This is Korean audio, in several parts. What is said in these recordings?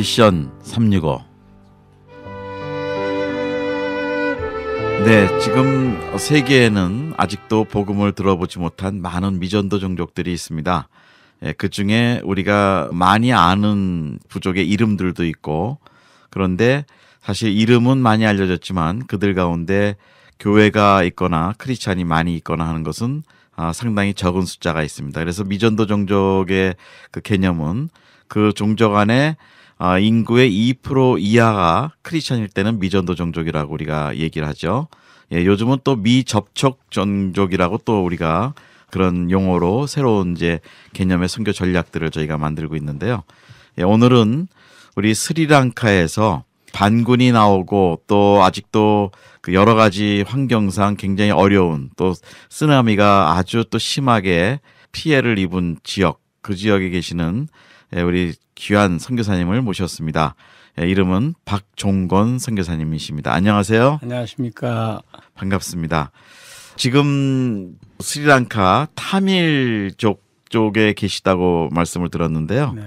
미션 365. 네, 지금 세계에는 아직도 복음을 들어보지 못한 많은 미전도 종족들이 있습니다. 예, 그 중에 우리가 많이 아는 부족의 이름들도 있고, 그런데 사실 이름은 많이 알려졌지만 그들 가운데 교회가 있거나 크리스찬이 많이 있거나 하는 것은 아, 상당히 적은 숫자가 있습니다. 그래서 미전도 종족의 그 개념은 그 종족 안에 아, 인구의 2% 이하가 크리스천일 때는 미전도 종족이라고 우리가 얘기를 하죠. 예, 요즘은 또 미접촉 종족이라고 또 우리가 그런 용어로 새로운 이제 개념의 선교 전략들을 저희가 만들고 있는데요. 예, 오늘은 우리 스리랑카에서 반군이 나오고 또 아직도 그 여러 가지 환경상 굉장히 어려운 또 쓰나미가 아주 또 심하게 피해를 입은 지역 그 지역에 계시는 예, 우리 귀한 선교사님을 모셨습니다. 예, 이름은 박종건 선교사님이십니다. 안녕하세요. 안녕하십니까. 반갑습니다. 지금 스리랑카 타밀족 쪽에 계시다고 말씀을 들었는데요. 네.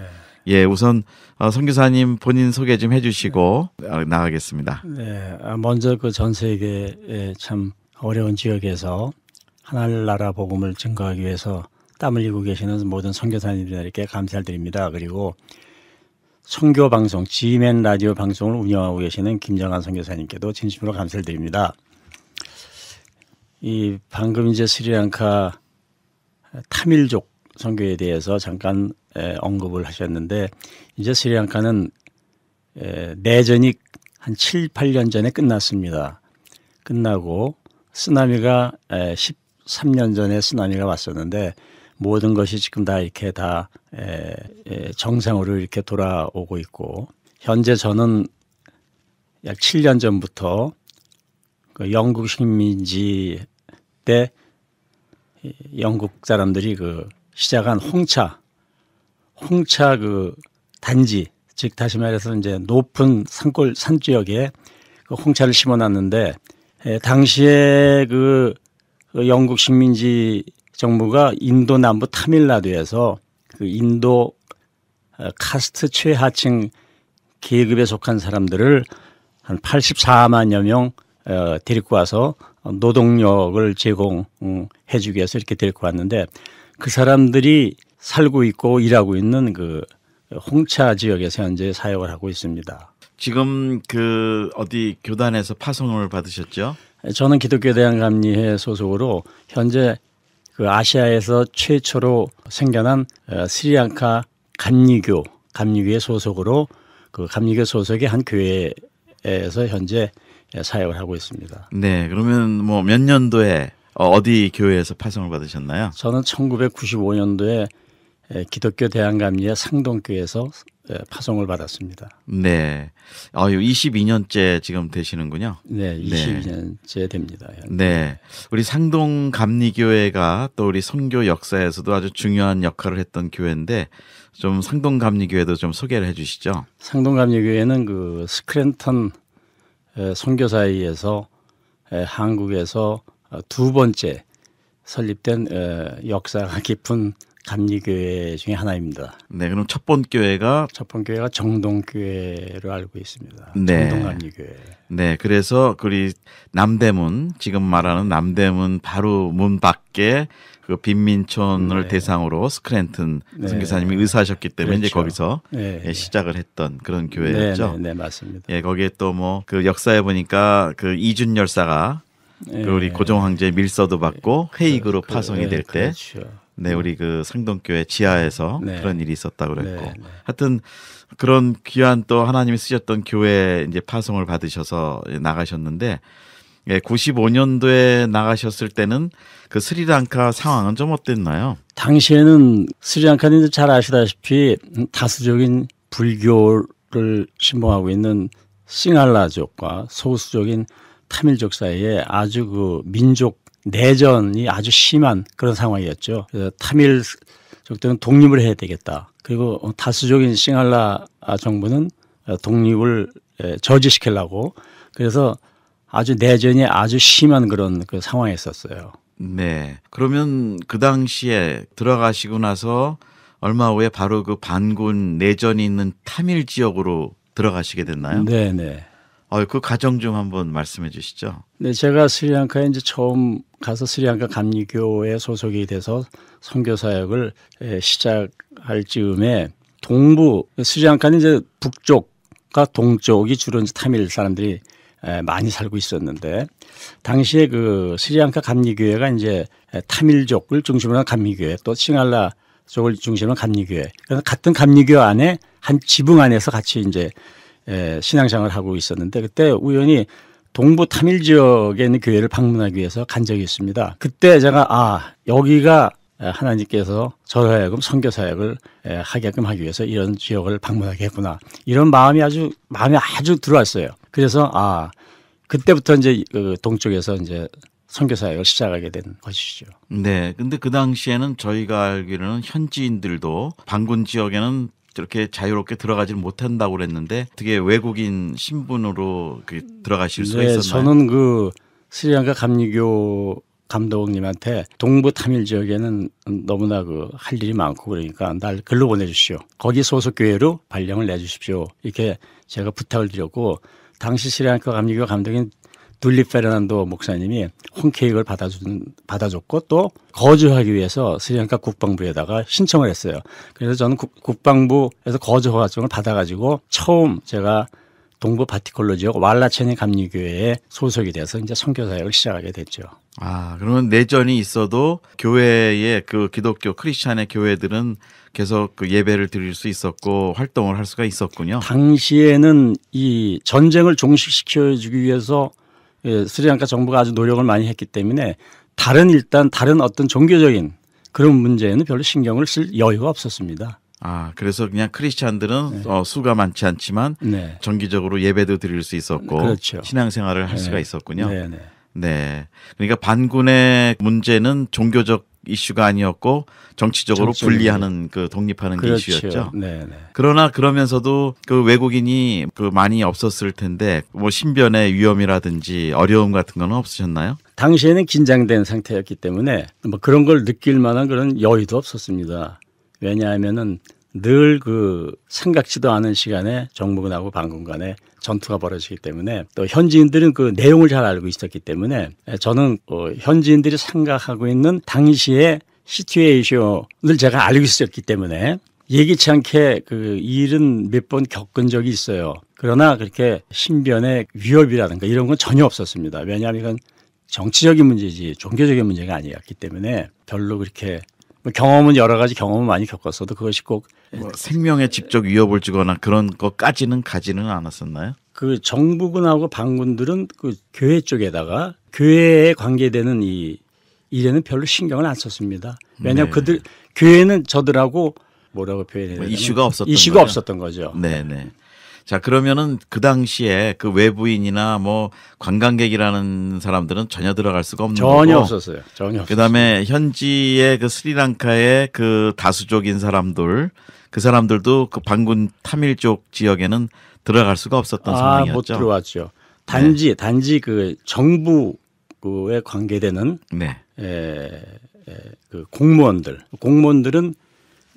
예, 우선 어, 선교사님 본인 소개 좀 해주시고 네. 아, 나가겠습니다. 네, 아, 먼저 그 전 세계 참 어려운 지역에서 하늘나라 복음을 증거하기 위해서 땀 흘리고 계시는 모든 선교사님들께 감사드립니다. 그리고 선교 방송 지맨 라디오 방송을 운영하고 계시는 김정환 선교사님께도 진심으로 감사드립니다. 이 방금 이제 스리랑카 타밀족 선교에 대해서 잠깐 언급을 하셨는데 이제 스리랑카는 에, 내전이 한 7, 8년 전에 끝났습니다. 끝나고 쓰나미가 에, 13년 전에 쓰나미가 왔었는데 모든 것이 지금 다 이렇게 다 에, 에, 정상으로 이렇게 돌아오고 있고 현재 저는 약 7년 전부터 그 영국 식민지 때 영국 사람들이 그 시작한 홍차 홍차 그 단지 즉 다시 말해서 이제 높은 산골 산 지역에 그 홍차를 심어놨는데 에, 당시에 그, 그 영국 식민지 정부가 인도 남부 타밀라드에서그 인도 어, 카스트 최하층 계급에 속한 사람들을 한 84만여 명 어, 데리고 와서 노동력을 제공해 주기 위해서 이렇게 데리고 왔는데 그 사람들이 살고 있고 일하고 있는 그 홍차 지역에서 현재 사역을 하고 있습니다. 지금 그 어디 교단에서 파송을 받으셨죠? 저는 기독교 대한감리회 소속으로 현재 그 아시아에서 최초로 생겨난 어, 스리랑카 감리교 감리교의 소속으로 그 감리교 소속의 한 교회에서 현재 예, 사역을 하고 있습니다. 네, 그러면 뭐 몇 년도에 어, 어디 교회에서 파송을 받으셨나요? 저는 1995년도에 예, 기독교 대한감리의 상동교에서 예, 파송을 받았습니다. 네. 아 22년째 지금 되시는군요. 네, 22년째 네. 됩니다. 현재. 예. 네. 우리 상동 감리교회가 또 우리 선교 역사에서도 아주 중요한 역할을 했던 교회인데 좀 상동 감리교회도 좀 소개를 해 주시죠. 상동 감리교회는 그 스크랜턴 선교사에서 한국에서 두 번째 설립된 역사가 깊은 감리교회 중에 하나입니다. 네, 그럼 첫번 교회가 첫번 교회가 정동교회로 알고 있습니다. 네. 정동감리교회. 네, 그래서 그 우리 남대문 지금 말하는 남대문 바로 문 밖에 그 빈민촌을 네. 대상으로 스크랜튼 네. 선교사님이 의사하셨기 때문에 그렇죠. 이제 거기서 네, 예, 네. 시작을 했던 그런 네, 교회였죠. 네, 네, 맞습니다. 예, 거기에 또 뭐 그 역사에 보니까 그 이준 열사가 그 우리 고종 황제 밀서도 받고 회의으로 그, 파송이 될 때. 그렇죠. 네, 음. 우리 그 상동교회 지하에서 네. 그런 일이 있었다고 네, 그랬고. 네, 네. 하여튼 그런 귀한 또 하나님이 쓰셨던 교회 이제 파송을 받으셔서 나가셨는데 예, 95년도에 나가셨을 때는 그 스리랑카 상황은 좀 어땠나요? 당시에는 스리랑카는 이제 잘 아시다시피 다수적인 불교를 신봉하고 있는 싱할라족과 소수적인 타밀족 사이에 아주 그 민족 내전이 아주 심한 그런 상황이었죠. 그래서 타밀족들은 독립을 해야 되겠다. 그리고 다수적인 싱할라 정부는 독립을 예, 저지시키려고 그래서 아주 내전이 아주 심한 그런 그 상황이었었어요. 네. 그러면 그 당시에 들어가시고 나서 얼마 후에 바로 그 반군 내전이 있는 타밀 지역으로 들어가시게 됐나요? 네, 네. 어, 그 과정 좀 한번 말씀해 주시죠. 네, 제가 스리랑카에 이제 처음 가서 스리랑카 감리교에 소속이 돼서 선교 사역을 시작할 즈음에 동부 스리랑카는 이제 북쪽과 동쪽이 주로 이제 타밀 사람들이 많이 살고 있었는데 당시에 그 스리랑카 감리교회가 이제 타밀족을 중심으로 한 감리교회 또 싱할라 쪽을 중심으로 한 감리교회 그래서 같은 감리교 안에 한 지붕 안에서 같이 이제 신앙생활을 하고 있었는데 그때 우연히 동부 타밀 지역에 있는 교회를 방문하기 위해서 간 적이 있습니다. 그때 제가 아 여기가 하나님께서 저로 하여금 선교 사역을 하게끔 하기 위해서 이런 지역을 방문하게 했구나 이런 마음이 아주 마음이 아주 들어왔어요. 그래서 아 그때부터 이제 그 동쪽에서 이제 선교 사역을 시작하게 된 것이죠. 네, 근데 그 당시에는 저희가 알기로는 현지인들도 방군 지역에는 그렇게 자유롭게 들어가질 못한다고 그랬는데 어떻게 외국인 신분으로 그 들어가실 수가 네, 있었나요? 저는 그 스리랑카 감리교 감독님한테 동부 타밀 지역에는 너무나 그 할 일이 많고 그러니까 날 글로 보내주시오. 거기 소속 교회로 발령을 내주십시오. 이렇게 제가 부탁을 드렸고 당시 스리랑카 감리교 감독인 둘리 페르난도 목사님이 홈케이크를 받아준, 받아줬고 또 거주하기 위해서 스리랑카 국방부에다가 신청을 했어요. 그래서 저는 국, 국방부에서 거주 허가증을 받아가지고 처음 제가 동부 바티콜로 지역 왈라체니 감리교회에 소속이 돼서 이제 선교 사역을 시작하게 됐죠. 아, 그러면 내전이 있어도 교회의 그 기독교 크리스찬의 교회들은 계속 그 예배를 드릴 수 있었고 활동을 할 수가 있었군요. 당시에는 이 전쟁을 종식시켜 주기 위해서 예, 스리랑카 정부가 아주 노력을 많이 했기 때문에 다른 일단 다른 어떤 종교적인 그런 문제에는 별로 신경을 쓸 여유가 없었습니다. 아 그래서 그냥 크리스찬들은 네. 어, 수가 많지 않지만 네. 정기적으로 예배도 드릴 수 있었고 그렇죠. 신앙생활을 할 네. 수가 있었군요. 네, 네. 네. 그러니까 반군의 문제는 종교적 이슈가 아니었고 정치적으로 분리하는 그 독립하는 그 그렇죠. 게 이슈였죠. 네네. 네. 그러나 그러면서도 그 외국인이 그 많이 없었을 텐데 뭐 신변의 위험이라든지 어려움 같은 건 없으셨나요? 당시에는 긴장된 상태였기 때문에 뭐 그런 걸 느낄 만한 그런 여유도 없었습니다. 왜냐하면은 늘그 생각지도 않은 시간에 정부군하고 반군간에 전투가 벌어지기 때문에 또 현지인들은 그 내용을 잘 알고 있었기 때문에 저는 어, 현지인들이 생각하고 있는 당시의 시츄에이션을 제가 알고 있었기 때문에 예기치 않게 그 일은 몇 번 겪은 적이 있어요. 그러나 그렇게 신변의 위협이라든가 이런 건 전혀 없었습니다. 왜냐하면 이건 정치적인 문제지 종교적인 문제가 아니었기 때문에 별로 그렇게 뭐 경험은 여러 가지 경험을 많이 겪었어도 그것이 꼭뭐 생명에 직접 위협을 주거나 그런 것까지는 가지는 않았었나요? 그 정부군하고 반군들은 그 교회 쪽에다가 교회에 관계되는 이 일에는 별로 신경을 안 썼습니다. 왜냐 네. 그들 교회는 저들하고 뭐라고 표현해야 되나 뭐 이슈가 없었던 이슈가 거죠. 없었던 거죠. 네네. 네. 자, 그러면은 그 당시에 그 외부인이나 뭐 관광객이라는 사람들은 전혀 들어갈 수가 없는 전혀 거고. 없었어요. 전혀 없어요 그다음에 현지의 그 스리랑카의 그 다수족인 사람들 그 사람들도 그 반군 타밀 족 지역에는 들어갈 수가 없었던 아, 상황이었죠. 못 들어왔죠. 단지 네. 단지 그 정부에 관계되는 네. 에, 에, 그 공무원들 공무원들은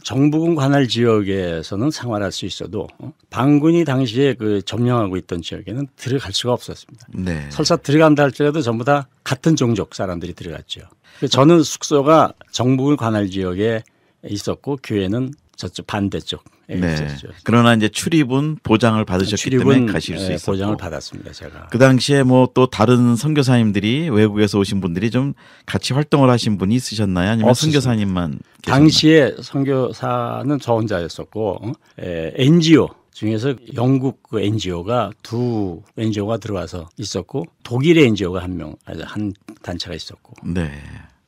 정부군 관할 지역에서는 생활할 수 있어도 방군이 어? 당시에 그 점령하고 있던 지역에는 들어갈 수가 없었습니다. 네. 설사 들어간다 할지라도 전부 다 같은 종족 사람들이 들어갔죠. 저는 숙소가 정부군 관할 지역에 있었고 교회는 저쪽 반대쪽 예, 네. 그러나 이제 출입은 보장을 받으셨기 출입은 때문에 가실 수 예, 있었고 보장을 받았습니다 제가. 그 당시에 뭐 또 다른 선교사님들이 외국에서 오신 분들이 좀 같이 활동을 하신 분이 있으셨나요? 아니면 선교사님만? 당시에 선교사는 저 혼자였었고 에, 예, NGO 중에서 영국 그 NGO가 두 NGO가 들어와서 있었고 독일의 NGO가 한 명, 한 단체가 있었고. 네.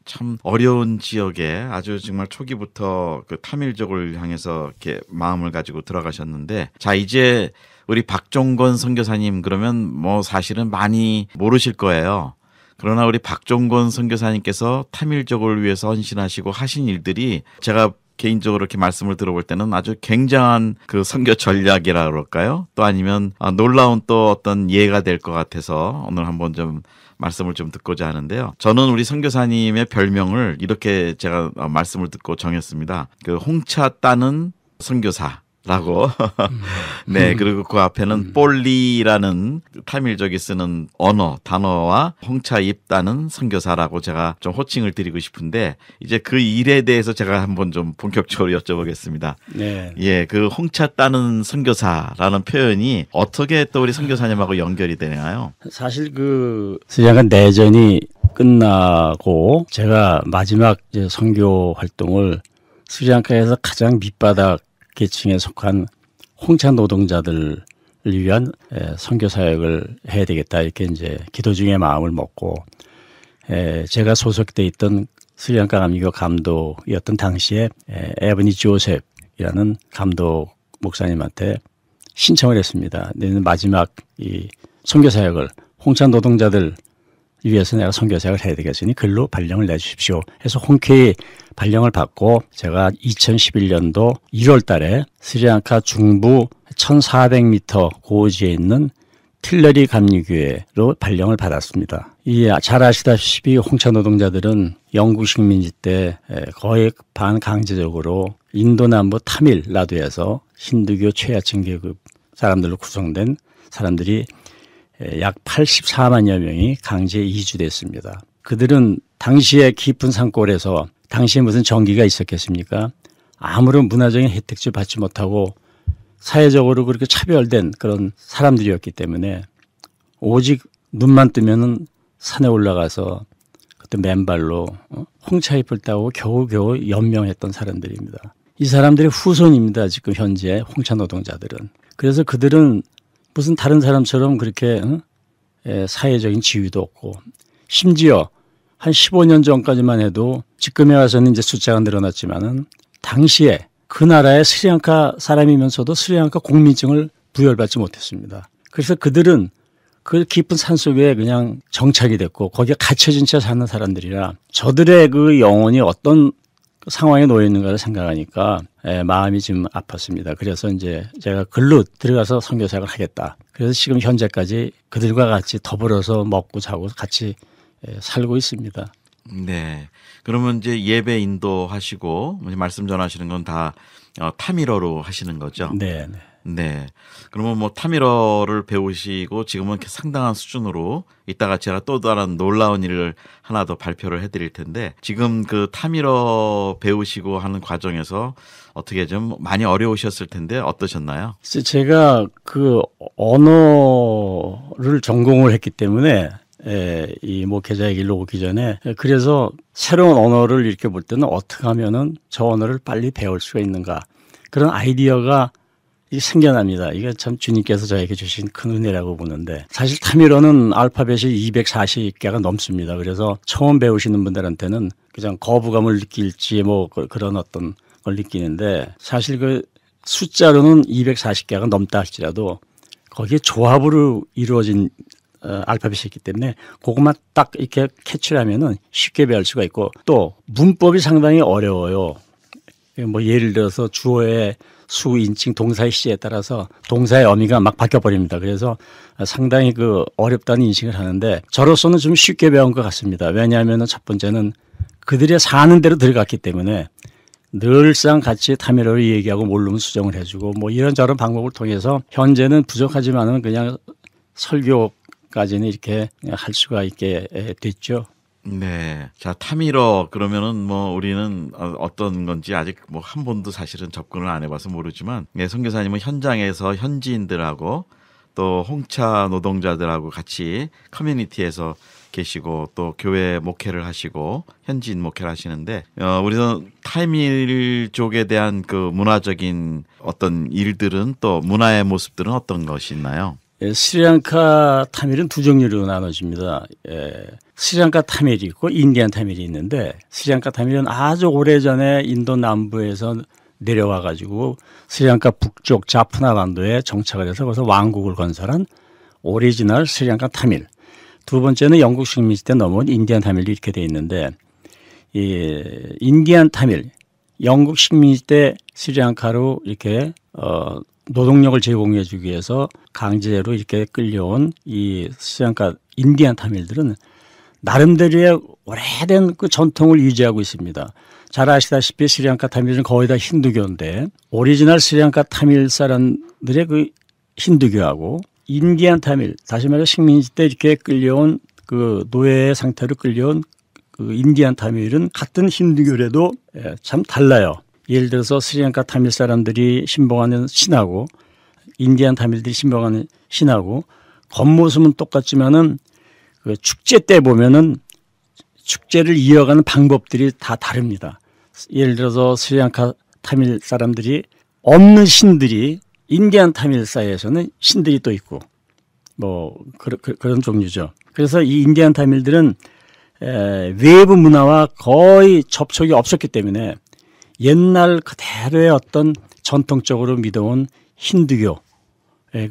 참 어려운 지역에 아주 정말 초기부터 그 타밀족을 향해서 이렇게 마음을 가지고 들어가셨는데 자 이제 우리 박종건 선교사님 그러면 뭐 사실은 많이 모르실 거예요. 그러나 우리 박종건 선교사님께서 타밀족을 위해서 헌신하시고 하신 일들이 제가 개인적으로 이렇게 말씀을 들어볼 때는 아주 굉장한 그 선교 전략이라 그럴까요? 또 아니면 아, 놀라운 또 어떤 예가 될 것 같아서 오늘 한번 좀 말씀을 좀 듣고자 하는데요. 저는 우리 선교사님의 별명을 이렇게 제가 말씀을 듣고 정했습니다. 그 홍차 따는 선교사. 라고. 네, 음. 그리고 그 앞에는 음. 볼리라는 타밀족이 쓰는 언어, 단어와 홍차 입다는 선교사라고 제가 좀 호칭을 드리고 싶은데 이제 그 일에 대해서 제가 한번 좀 본격적으로 여쭤보겠습니다. 네. 예, 그 홍차 따는 선교사라는 표현이 어떻게 또 우리 선교사님하고 연결이 되나요? 사실 그 스장은 내전이 끝나고 제가 마지막 선교 활동을 스리랑카에서 가장 밑바닥 계층에 속한 홍차 노동자들을 위한 선교 사역을 해야 되겠다 이렇게 이제 기도 중에 마음을 먹고 에, 제가 소속돼 있던 스리랑카 감리교 감독이었던 당시에 에, 에브니 조셉이라는 감독 목사님한테 신청을 했습니다. 내는 마지막 이 선교 사역을 홍차 노동자들 위해서 내가 선교사역을 해야 되겠으니 글로 발령을 내주십시오. 해서 홍케이 발령을 받고 제가 2011년도 1월 달에 스리랑카 중부 1400m 고지에 있는 틸러리 감리교회로 발령을 받았습니다. 이잘 아시다시피 홍차 노동자들은 영국 식민지 때 거의 반강제적으로 인도 남부 타밀라두에서 힌두교 최하층 계급 사람들로 구성된 사람들이 예, 약 84만여 명이 강제 이주됐습니다. 그들은 당시의 깊은 산골에서 당시에 무슨 전기가 있었겠습니까? 아무런 문화적인 혜택도 받지 못하고 사회적으로 그렇게 차별된 그런 사람들이었기 때문에 오직 눈만 뜨면은 산에 올라가서 그때 맨발로 어, 홍차 잎을 따고 겨우겨우 연명했던 사람들입니다. 이 사람들의 후손입니다. 지금 현재 홍차 노동자들은. 그래서 그들은 무슨 다른 사람처럼 그렇게 예, 사회적인 지위도 없고 심지어 한 15년 전까지만 해도 지금에 와서는 이제 숫자가 늘어났지만은 당시에 그 나라의 스리랑카 사람이면서도 스리랑카 국민증을 부여받지 못했습니다. 그래서 그들은 그 깊은 산속에 그냥 정착이 됐고 거기에 갇혀진 채 사는 사람들이라 저들의 그 영혼이 어떤 상황에 놓여 있는가를 생각하니까 에, 예, 마음이 좀 아팠습니다. 그래서 이제 제가 글로 들어가서 선교사역을 하겠다. 그래서 지금 현재까지 그들과 같이 더불어서 먹고 자고 같이 에, 예, 살고 있습니다. 네. 그러면 이제 예배 인도하시고 말씀 전하시는 건 다 어, 타미러로 하시는 거죠? 네. 네. 네. 그러면 뭐 타미러를 배우시고 지금은 상당한 수준으로 이따가 제가 또 다른 놀라운 일을 하나 더 발표를 해드릴 텐데 지금 그 타미러 배우시고 하는 과정에서 어떻게 좀 많이 어려우셨을 텐데 어떠셨나요? 제가 그 언어를 전공을 했기 때문에 예, 이 목회자의 길로 오기 전에 예, 그래서 새로운 언어를 읽렇게볼 때는 어떻게 하면은 저 언어를 빨리 배울 수가 있는가 그런 아이디어가 이 생겨납니다. 이게 참 주님께서 저에게 주신 큰 은혜라고 보는데 사실 타미로는 알파벳이 240개가 넘습니다. 그래서 처음 배우시는 분들한테는 그냥 거부감을 느낄지 뭐 그, 그런 어떤 걸 느끼는데 사실 그 숫자로는 240개가 넘다 할지라도 거기에 조합으로 이루어진 어, 알파벳이 있기 때문에 그것만 딱 이렇게 캐치를 하면은 쉽게 배울 수가 있고 또 문법이 상당히 어려워요. 뭐 예를 들어서 주어에 수인칭 동사의 시제에 따라서 동사의 어미가 막 바뀌어 버립니다. 그래서 상당히 그 어렵다는 인식을 하는데 저로서는 좀 쉽게 배운 것 같습니다. 왜냐하면 첫 번째는 그들이 사는 대로 들어갔기 때문에 늘상 같이 타미러를 얘기하고 몰르면 수정을 해주고 뭐 이런저런 방법을 통해서 현재는 부족하지만은 그냥 설교까지는 이렇게 할 수가 있게 됐죠. 네. 자, 타미러 그러면은 뭐 우리는 어, 어떤 건지 아직 뭐 한 번도 사실은 접근을 안 해봐서 모르지만 네, 예, 선교사님은 현장에서 현지인들하고 또 홍차 노동자들하고 같이 커뮤니티에서 계시고 또 교회 목회를 하시고 현지인 목회를 하시는데 어, 우리는 타이밀 쪽에 대한 그 문화적인 어떤 일들은 또 문화의 모습들은 어떤 것이 있나요? 예, 스리랑카 타밀은 두 종류로 나눠집니다. 예, 스리랑카 타밀이 있고 인디안 타밀이 있는데 스리랑카 타밀은 아주 오래전에 인도 남부에서 내려와 가지고 스리랑카 북쪽 자프나반도에 정착을 해서 거기서 왕국을 건설한 오리지널 스리랑카 타밀. 두 번째는 영국 식민지 때 넘어온 인디안 타밀이 이렇게 돼 있는데 이 인디안 타밀 영국 식민지 때 스리랑카로 이렇게 어 노동력을 제공해 주기 위해서 강제로 이렇게 끌려온 이 스리랑카 인디안 타밀들은 나름대로의 오래된 그 전통을 유지하고 있습니다. 잘 아시다시피 스리랑카 타밀은 거의 다 힌두교인데 오리지널 스리랑카 타밀 사람들의 그 힌두교하고 인디안 타밀 다시 말해 식민지 때 이렇게 끌려온 그 노예 의 상태로 끌려온 그 인디안 타밀은 같은 힌두교래도 예, 참 달라요. 예를 들어서 스리랑카 타밀 사람들이 신봉하는 신하고 인디안 타밀들이 신봉하는 신하고 겉모습은 똑같지만은 그 축제 때 보면은 축제를 이어가는 방법들이 다 다릅니다. 예를 들어서 스리랑카 타밀 사람들이 없는 신들이 인디안 타밀사에서는 이 신들이 또 있고 뭐 그, 그, 그런 종류죠. 그래서 이 인디안 타밀들은 에, 외부 문화와 거의 접촉이 없었기 때문에 옛날 그대로의 어떤 전통적으로 믿어온 힌두교의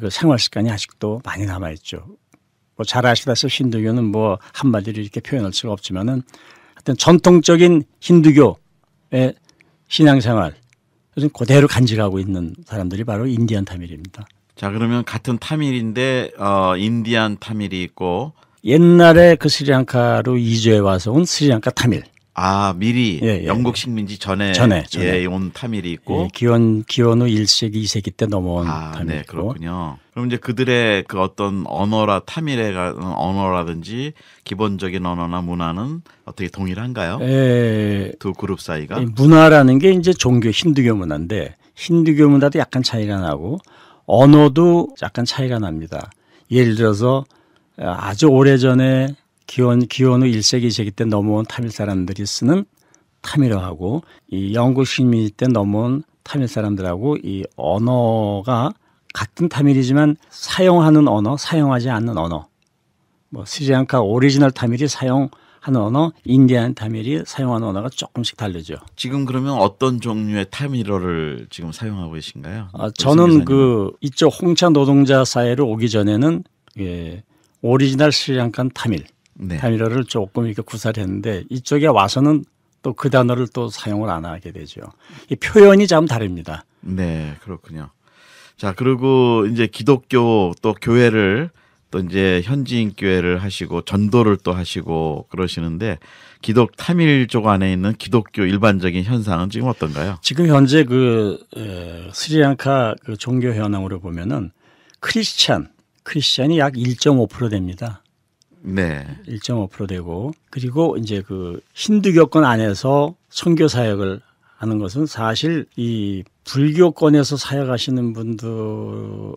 그 생활 습관이 아직도 많이 남아 있죠. 뭐 잘 아시다시피 힌두교는 뭐 한마디로 이렇게 표현할 수가 없지만은 하여튼 전통적인 힌두교의 신앙생활 요즘 그대로 간직하고 있는 사람들이 바로 인디안 타밀입니다. 자 그러면 같은 타밀인데 어, 인디안 타밀이 있고 옛날에 그 스리랑카로 이주해 와서 온 스리랑카 타밀 아 미리 예, 예. 영국 식민지 전에 전에, 예, 전에. 예, 온 타밀이 있고 예, 기원 기원후 1세기 2세기 때 넘어온 아, 타밀이 네, 있고 그렇군요. 그럼 이제 그들의 그 어떤 언어라 타밀의 언어라든지 기본적인 언어나 문화는 어떻게 동일한가요? 예, 두 그룹 사이가 문화라는 게 이제 종교 힌두교 문화인데 힌두교 문화도 약간 차이가 나고 언어도 약간 차이가 납니다. 예를 들어서 아주 오래 전에 기원 기원 후 1세기 2기때 넘어온 타밀 사람들이 쓰는 타밀어하고 이 영국 식민때 넘어온 타밀 사람들하고 이 언어가 같은 타밀이지만 사용하는 언어, 사용하지 않는 언어. 뭐 스리랑카 오리지널 타밀이 사용 하는 언어, 인디안 타밀이 사용하는 언어가 조금씩 다르죠. 지금 그러면 어떤 종류의 타밀어를 지금 사용하고 계신가요? 아, 저는 그, 그 이쪽 홍차 노동자 사회를 오기 전에는 예, 오리지널 스리랑카 타밀 네. 단일어를 조금 이렇게 구사했는데 이쪽에 와서는 또 그 단어를 또 사용을 안 하게 되죠. 이 표현이 참 다릅니다. 네, 그렇군요. 자, 그리고 이제 기독교 또 교회를 또 이제 현지인 교회를 하시고 전도를 또 하시고 그러시는데 기독 탐일족 안에 있는 기독교 일반적인 현상은 지금 어떤가요? 지금 현재 그 에, 스리랑카 그 종교 현황으로 보면은 크리스찬 크리스찬이 약 1.5% 됩니다. 네. 1.5% 되고 그리고 이제 그 힌두교권 안에서 선교 사역을 하는 것은 사실 이 불교권에서 사역하시는 분들도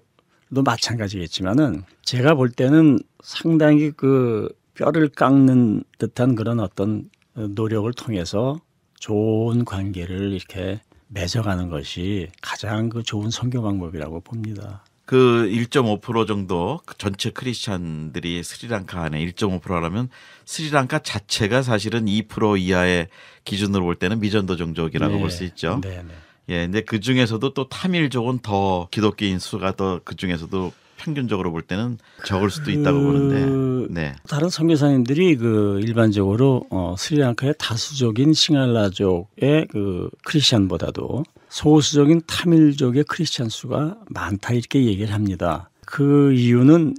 마찬가지겠지만은 제가 볼 때는 상당히 그 뼈를 깎는 듯한 그런 어떤 노력을 통해서 좋은 관계를 이렇게 맺어가는 것이 가장 그 좋은 선교 방법이라고 봅니다. 그1.5% 정도 그 전체 크리스찬들이 스리랑카 안에 1.5%라면 스리랑카 자체가 사실은 2% 이하의 기준으로 볼 때는 미전도 종족이라고 네. 볼수 있죠. 네, 네. 예, 근데 그 중에서도 또 타밀족은 더 기독교인 수가 더 그 중에서도 평균적으로 볼 때는 적을 수도 있다고 그 보는데 네. 다른 선교사님들이 그 일반적으로 어, 스리랑카의 다수적인 싱할라족의 그 크리스천보다도 소수적인 타밀족의 크리스찬 수가 많다 이렇게 얘기를 합니다. 그 이유는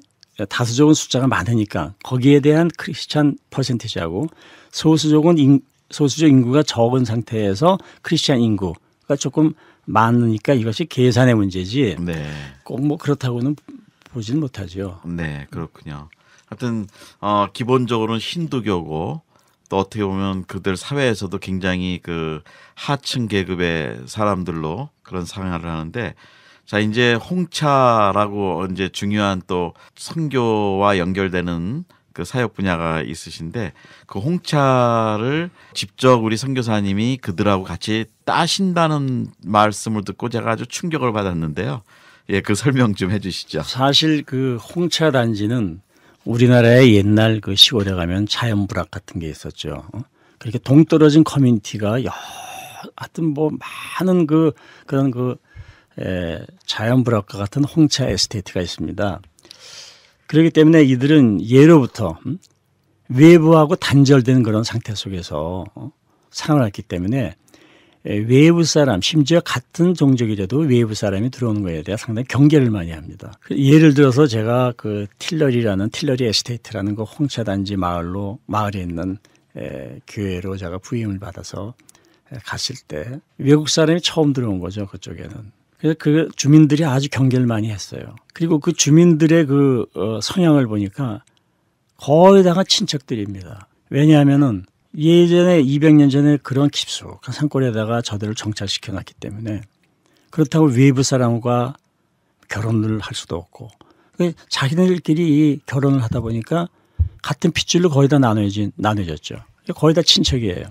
다수족은 숫자가 많으니까 거기에 대한 크리스찬 퍼센티지하고 소수족은 인, 소수적 인구가 적은 상태에서 크리스찬 인구가 조금 많으니까 이것이 계산의 문제지 네. 꼭뭐 그렇다고는 보지는 못하죠. 네, 그렇군요. 하여튼 어, 기본적으로는 힌두교고 또 어떻게 보면 그들 사회에서도 굉장히 그 하층 계급의 사람들로 그런 상황을 하는데 자 이제 홍차라고 이제 중요한 또 선교와 연결되는 그 사역 분야가 있으신데 그 홍차를 직접 우리 선교사님이 그들하고 같이 따신다는 말씀을 듣고 제가 아주 충격을 받았는데요. 예, 그 설명 좀 해주시죠. 사실 그 홍차 단지는 우리나라의 옛날 그 시골에 가면 자연불악 같은 게 있었죠. 어? 그렇게 동떨어진 커뮤니티가 여, 하여튼 뭐 많은 그 그런 그 에, 자연불악과 같은 홍차 에스테이트가 있습니다. 그렇기 때문에 이들은 예로부터 음? 외부하고 단절되는 그런 상태 속에서 어? 살아났기 때문에 예, 외부 사람 심지어 같은 종족이라도 외부 사람이 들어오는 거에 대해 상당히 경계를 많이 합니다. 그 예를 들어서 제가 그 틸러리라는 틸러리 에스테이트라는 그 홍차 단지 마을로 마을에 있는 에, 예, 교회로 제가 부임을 받아서 예, 갔을 때 외국 사람이 처음 들어온 거죠 그쪽에는. 그래서 그 주민들이 아주 경계를 많이 했어요. 그리고 그 주민들의 그 어, 성향을 보니까 거의 다가 친척들입니다. 왜냐하면은 예전에 200년 전에 그런 깊숙 산골에다가 저들을 정착시켜 놨기 때문에 그렇다고 외부 사람과 결혼을 할 수도 없고 그 자기네들끼리 결혼을 하다 보니까 같은 핏줄로 거의 다 나눠진 나눠졌죠. 거의 다 친척이에요.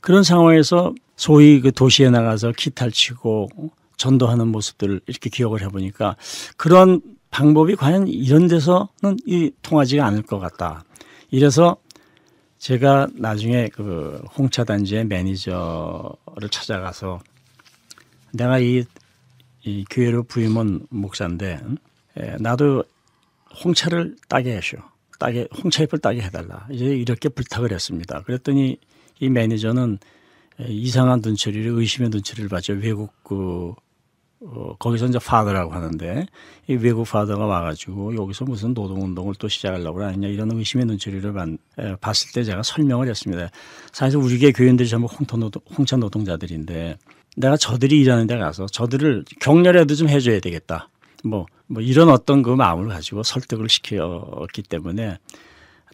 그런 상황에서 소위 그 도시에 나가서 기타를 치고 전도하는 모습들을 이렇게 기억을 해보니까 그런 방법이 과연 이런 데서는 이 통하지가 않을 것 같다. 이래서 제가 나중에 그 홍차 단지의 매니저를 찾아가서 내가 이, 이 교회로 부임한 목사인데 에, 예, 나도 홍차를 따게 해줘. 따게 홍차 잎을 따게 해달라. 이제 이렇게 불탁을 했습니다. 그랬더니 이 매니저는 예, 이상한 눈초리를 의심의 눈초리를 받죠. 외국 그 어, 거기서 이제 파더라고 하는데 이 외국 파더가 와가지고 여기서 무슨 노동운동을 또 시작하려고 하느냐 이런 의심의 눈초리를 만, 에, 봤을 때 제가 설명을 했습니다. 사실 우리계 교인들이 전부 홍토노동, 홍천 노동자들인데 내가 저들이 일하는 데 가서 저들을 격렬라도좀 해줘야 되겠다. 뭐, 뭐 이런 어떤 그 마음을 가지고 설득을 시켰기 때문에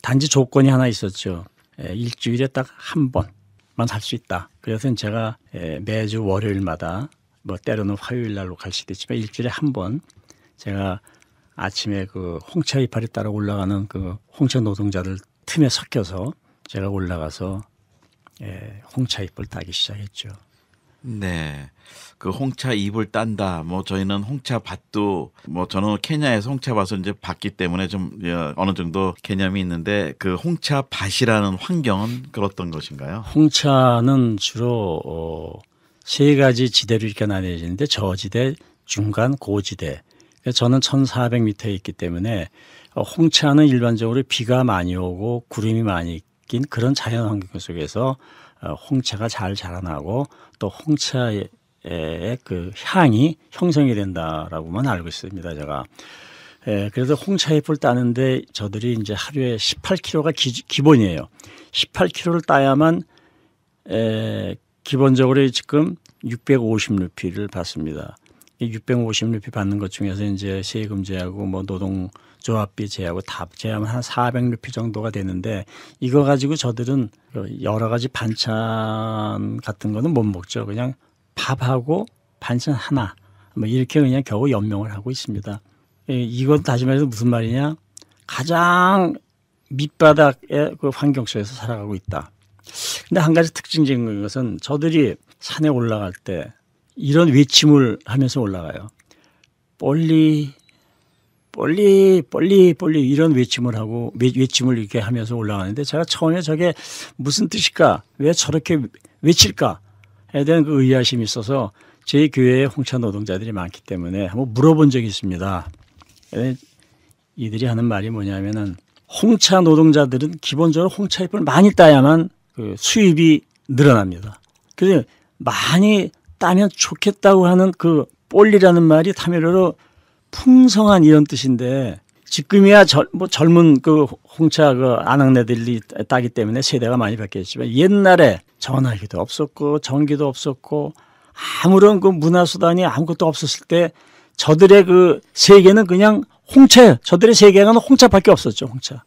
단지 조건이 하나 있었죠. 에, 일주일에 딱 한 번만 할 수 있다. 그래서 제가 에, 매주 월요일마다 뭐 때로는 화요일 날로 갈 수도 있지만 일주일에 한 번 제가 아침에 그 홍차 이파리 따라 올라가는 그 홍차 노동자들 틈에 섞여서 제가 올라가서 예, 홍차 잎을 따기 시작했죠. 네. 그 홍차 잎을 딴다. 뭐 저희는 홍차 밭도 뭐 저는 케냐에서 홍차 밭을 이제 봤기 때문에 좀 예, 어느 정도 개념이 있는데 그 홍차 밭이라는 환경은 그렇던 것인가요? 홍차는 주로 어, 세 가지 지대로 이렇게 나뉘어지는데 저지대, 중간, 고지대. 저는 1,400m에 있기 때문에 어, 홍차는 일반적으로 비가 많이 오고 구름이 많이 낀 그런 자연 환경 속에서 어, 홍차가 잘 자라나고 또 홍차의 그 향이 형성이 된다라고만 알고 있습니다. 제가. 예, 그래서 홍차의 잎 따는데 저들이 이제 하루에 18kg가 기, 본이에요 18kg를 따야만 에, 기본적으로 지금 650루피를 받습니다. 이 650루피 받는 것 중에서 이제 세금 제하고 뭐 노동 조합비 제하고 다 제하면 한 400루피 정도가 되는데 이거 가지고 저들은 그 여러 가지 반찬 같은 거는 못 먹죠. 그냥 밥하고 반찬 하나 뭐 이렇게 그냥 겨우 연명을 하고 있습니다. 예, 이건 다시 말해서 무슨 말이냐? 가장 밑바닥의 그 환경 속에서 살아가고 있다. 근데 한 가지 특징적인 것은 저들이 산에 올라갈 때 이런 외침을 하면서 올라가요. 멀리 멀리 멀리 멀리 이런 외침을 하고 외침을 이렇게 하면서 올라가는데 제가 처음에 저게 무슨 뜻일까 왜 저렇게 외칠까에 대한 그 의아심이 있어서 제 교회에 홍차 노동자들이 많기 때문에 한번 물어본 적이 있습니다. 예, 이들이 하는 말이 뭐냐면은 홍차 노동자들은 기본적으로 홍차잎을 많이 따야만 그 수입이 늘어납니다. 그래서 많이 따면 좋겠다고 하는 그 볼리라는 말이 타미르로 풍성한 이런 뜻인데 지금이야 절, 뭐 젊은 그 홍차 그 아낙네들이 따기 때문에 세대가 많이 바뀌었지만 옛날에 전화기도 없었고 전기도 없었고 아무런 그 문화수단이 아무것도 없었을 때 저들의 그 세계는 그냥 홍차예요. 저들의 세계는 홍차밖에 없었죠. 홍차.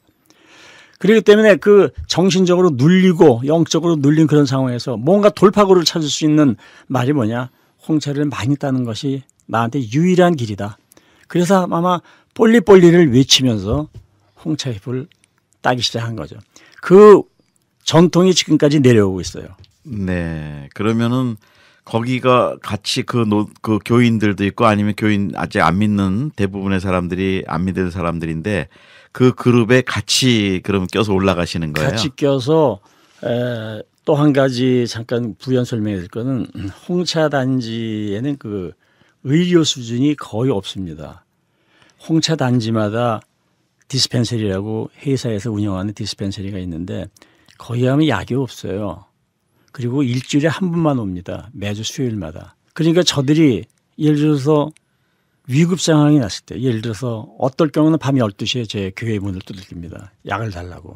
그렇기 그 때문에 그 정신적으로 눌리고 영적으로 눌린 그런 상황에서 뭔가 돌파구를 찾을 수 있는 말이 뭐냐. 홍채를 많이 따는 것이 나한테 유일한 길이다. 그래서 아마 볼리볼리를 외치면서 홍채 잎을 따기 시작한 거죠. 그 전통이 지금까지 내려오고 있어요. 네. 그러면은 거기가 같이 그, 노, 그 교인들도 있고 아니면 교인 아직 안 믿는 대부분의 사람들이 안 믿는 사람들인데 그 그룹에 같이 그럼 껴서 올라가시는 거예요? 같이 껴서 또 한 가지 잠깐 부연 설명해 드릴 거는 홍차 단지에는 그 의료 수준이 거의 없습니다. 홍차 단지마다 디스펜서리라고 회사에서 운영하는 디스펜서리가 있는데 거의 하면 약이 없어요. 그리고 일주일에 한 번만 옵니다. 매주 수요일마다. 그러니까 저들이 예를 들어서 위급 상황이 났을 때 예를 들어서 어떨 경우는 밤 12시에 제 교회 문을 두들깁니다. 약을 달라고.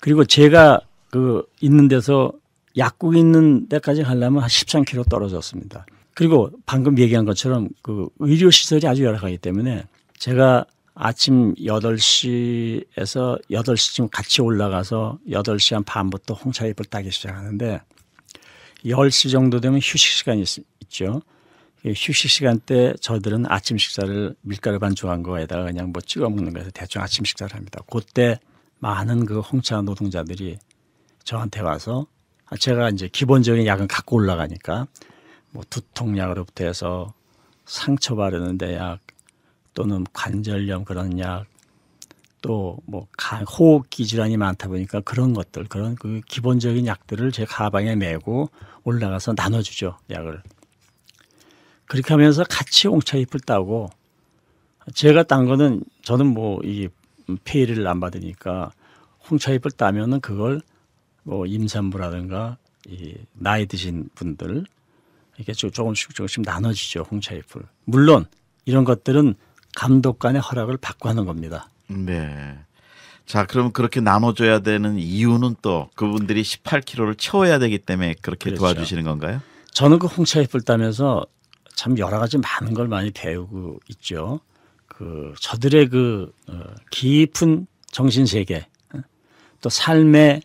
그리고 제가 그 있는 데서 약국 있는 데까지 가려면 한 13km 떨어졌습니다. 그리고 방금 얘기한 것처럼 그 의료 시설이 아주 열악하기 때문에 제가 아침 8시에서 8시쯤 같이 올라가서 8시 한 반부터 홍차잎을 따기 시작하는데 10시 정도 되면 휴식 시간이 있, 죠 휴식 시간 때 저들은 아침 식사를 밀가루 반죽한 거에다가 그냥 뭐 찍어 먹는 거에서 대충 아침 식사를 합니다. 그때 많은 그 홍차 노동자들이 저한테 와서 아, 제가 이제 기본적인 약은 갖고 올라가니까 뭐 두통약으로부터 해서 상처 바르는데 약 또는 관절염 그런 약 또 뭐 호흡기 질환이 많다 보니까 그런 것들 그런 그 기본적인 약들을 제 가방에 메고 올라가서 나눠주죠 약을 그렇게 하면서 같이 옹차잎을 따고 제가 딴 거는 저는 뭐 이 페이를 안 받으니까 홍차잎을 따면은 그걸 뭐 임산부라든가 이 나이 드신 분들 이렇게 조금씩 조금씩 나눠지죠 홍차잎을 물론 이런 것들은 감독간의 허락을 받고 하는 겁니다. 네. 자, 그럼 그렇게 나눠줘야 되는 이유는 또 그분들이 18kg를 채워야 되기 때문에 그렇게 그렇죠. 도와주시는 건가요? 저는 그 홍차잎을 따면서 참 여러 가지 많은 걸 많이 배우고 있죠. 그 저들의 그 어, 깊은 정신 세계 어, 또 삶의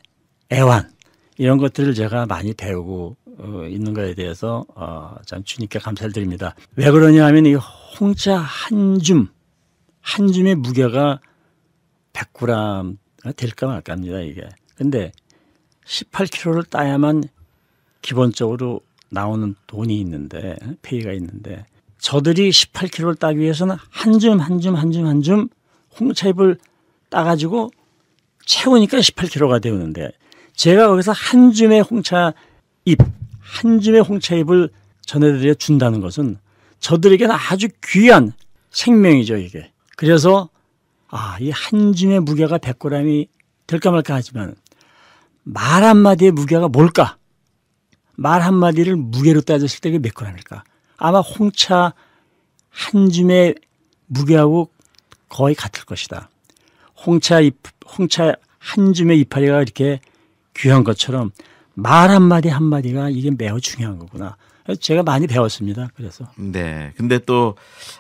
애환 이런 것들을 제가 많이 배우고 어, 있는 것에 대해서 참 주님께 감사를 드립니다. 왜 그러냐 하면 이 홍차 한 줌, 한 줌의 무게가 100g 될까 말까입니다, 이게. 근데 18kg를 따야만 기본적으로 나오는 돈이 있는데 페이가 있는데 저들이 18kg를 따기 위해서는 한줌 한 줌 한 줌 한 줌 홍차잎을 따가지고 채우니까 18kg가 되는데 제가 거기서 한 줌의 홍차잎 한 줌의 홍차잎을 전해드려 준다는 것은 저들에게는 아주 귀한 생명이죠 이게 그래서 아 이 한 줌의 무게가 100g이 될까 말까 하지만 말 한마디의 무게가 뭘까 말 한마디를 무게로 따졌을 때 그게 몇 그램일까? 아마 홍차 한 줌의 무게하고 거의 같을 것이다. 홍차 잎, 홍차 한 줌의 이파리가 이렇게 귀한 것처럼 말 한마디 한마디가 이게 매우 중요한 거구나. 제가 많이 배웠습니다. 그래서. 네. 근데 또